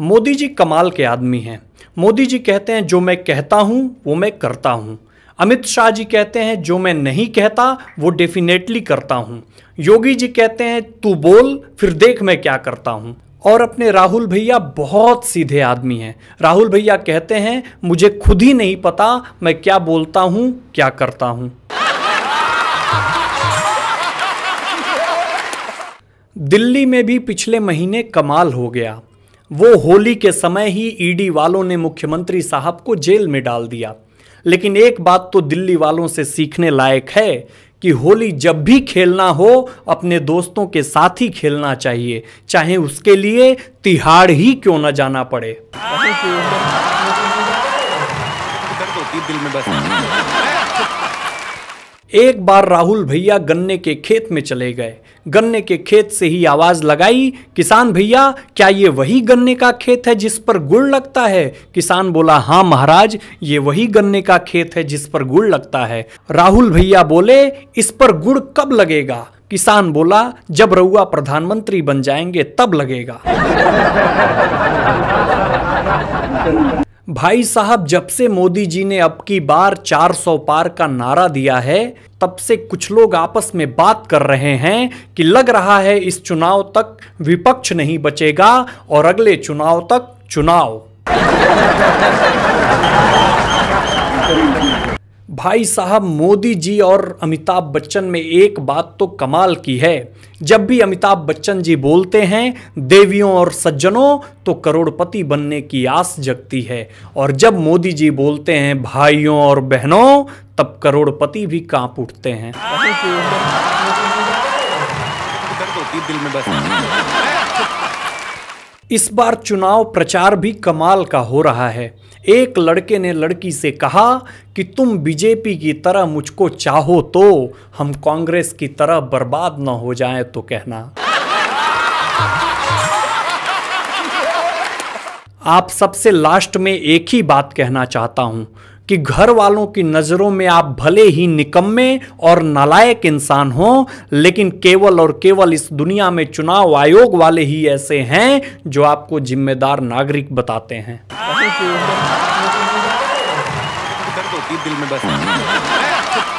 मोदी जी कमाल के आदमी हैं मोदी जी कहते हैं जो मैं कहता हूँ वो मैं करता हूँ अमित शाह जी कहते हैं जो मैं नहीं कहता वो डेफिनेटली करता हूँ योगी जी कहते हैं तू बोल फिर देख मैं क्या करता हूँ और अपने राहुल भैया बहुत सीधे आदमी हैं राहुल भैया कहते हैं मुझे खुद ही नहीं पता मैं क्या बोलता हूँ क्या करता हूँ दिल्ली में भी पिछले महीने कमाल हो गया वो होली के समय ही ईडी वालों ने मुख्यमंत्री साहब को जेल में डाल दिया लेकिन एक बात तो दिल्ली वालों से सीखने लायक है कि होली जब भी खेलना हो अपने दोस्तों के साथ ही खेलना चाहिए चाहे उसके लिए तिहाड़ ही क्यों ना जाना पड़े एक बार राहुल भैया गन्ने के खेत में चले गए गन्ने के खेत से ही आवाज लगाई किसान भैया क्या ये वही गन्ने का खेत है जिस पर गुड़ लगता है किसान बोला हाँ महाराज ये वही गन्ने का खेत है जिस पर गुड़ लगता है राहुल भैया बोले इस पर गुड़ कब लगेगा किसान बोला जब रउआ प्रधानमंत्री बन जाएंगे तब लगेगा भाई साहब जब से मोदी जी ने अब की बार 400 पार का नारा दिया है तब से कुछ लोग आपस में बात कर रहे हैं कि लग रहा है इस चुनाव तक विपक्ष नहीं बचेगा और अगले चुनाव तक चुनाव भाई साहब मोदी जी और अमिताभ बच्चन में एक बात तो कमाल की है जब भी अमिताभ बच्चन जी बोलते हैं देवियों और सज्जनों तो करोड़पति बनने की आस जगती है और जब मोदी जी बोलते हैं भाइयों और बहनों तब करोड़पति भी कांप उठते हैं तो दिल में बस इस बार चुनाव प्रचार भी कमाल का हो रहा है एक लड़के ने लड़की से कहा कि तुम बीजेपी की तरह मुझको चाहो तो हम कांग्रेस की तरह बर्बाद न हो जाए तो कहना आप सबसे लास्ट में एक ही बात कहना चाहता हूं कि घर वालों की नज़रों में आप भले ही निकम्मे और नालायक इंसान हो लेकिन केवल और केवल इस दुनिया में चुनाव आयोग वाले ही ऐसे हैं जो आपको जिम्मेदार नागरिक बताते हैं दिल में बस